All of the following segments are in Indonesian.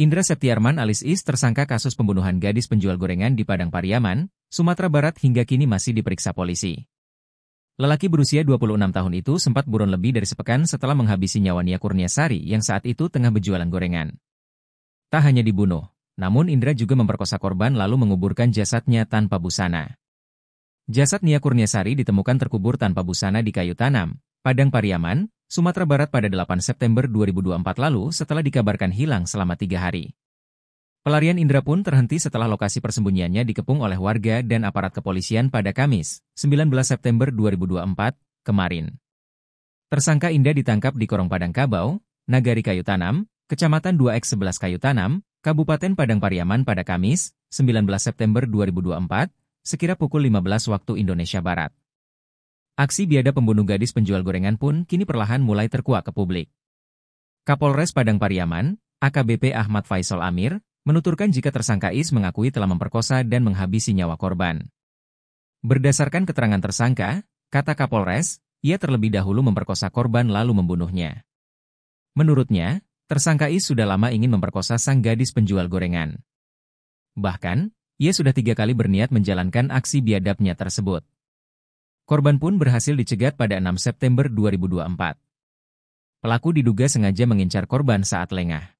Indra Septiarman alis Is tersangka kasus pembunuhan gadis penjual gorengan di Padang Pariaman, Sumatera Barat hingga kini masih diperiksa polisi. Lelaki berusia 26 tahun itu sempat buron lebih dari sepekan setelah menghabisi nyawa Nia Kurniasari yang saat itu tengah berjualan gorengan. Tak hanya dibunuh, namun Indra juga memperkosa korban lalu menguburkan jasadnya tanpa busana. Jasad Nia Kurniasari ditemukan terkubur tanpa busana di kayu tanam, Padang Pariaman, Sumatera Barat pada 8 September 2024 lalu setelah dikabarkan hilang selama tiga hari. Pelarian Indra pun terhenti setelah lokasi persembunyiannya dikepung oleh warga dan aparat kepolisian pada Kamis, 19 September 2024, kemarin. Tersangka Indah ditangkap di Korong Padang Kabau, Nagari Kayu Tanam, Kecamatan 2X11 Kayu Tanam, Kabupaten Padang Pariaman pada Kamis, 19 September 2024, sekira pukul 15 waktu Indonesia Barat. Aksi biada pembunuh gadis penjual gorengan pun kini perlahan mulai terkuak ke publik. Kapolres Padang Pariaman, AKBP Ahmad Faisal Amir, menuturkan jika tersangka Is mengakui telah memperkosa dan menghabisi nyawa korban. Berdasarkan keterangan tersangka, kata Kapolres, ia terlebih dahulu memperkosa korban lalu membunuhnya. Menurutnya, tersangka Is sudah lama ingin memperkosa sang gadis penjual gorengan. Bahkan, ia sudah tiga kali berniat menjalankan aksi biadabnya tersebut. Korban pun berhasil dicegat pada 6 September 2024. Pelaku diduga sengaja mengincar korban saat lengah.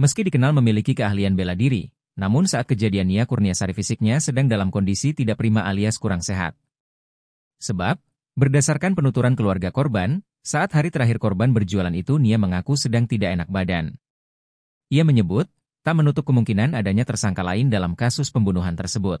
Meski dikenal memiliki keahlian bela diri, namun saat kejadian Nia Kurniasari fisiknya sedang dalam kondisi tidak prima alias kurang sehat. Sebab, berdasarkan penuturan keluarga korban, saat hari terakhir korban berjualan itu Nia mengaku sedang tidak enak badan. Ia menyebut, tak menutup kemungkinan adanya tersangka lain dalam kasus pembunuhan tersebut.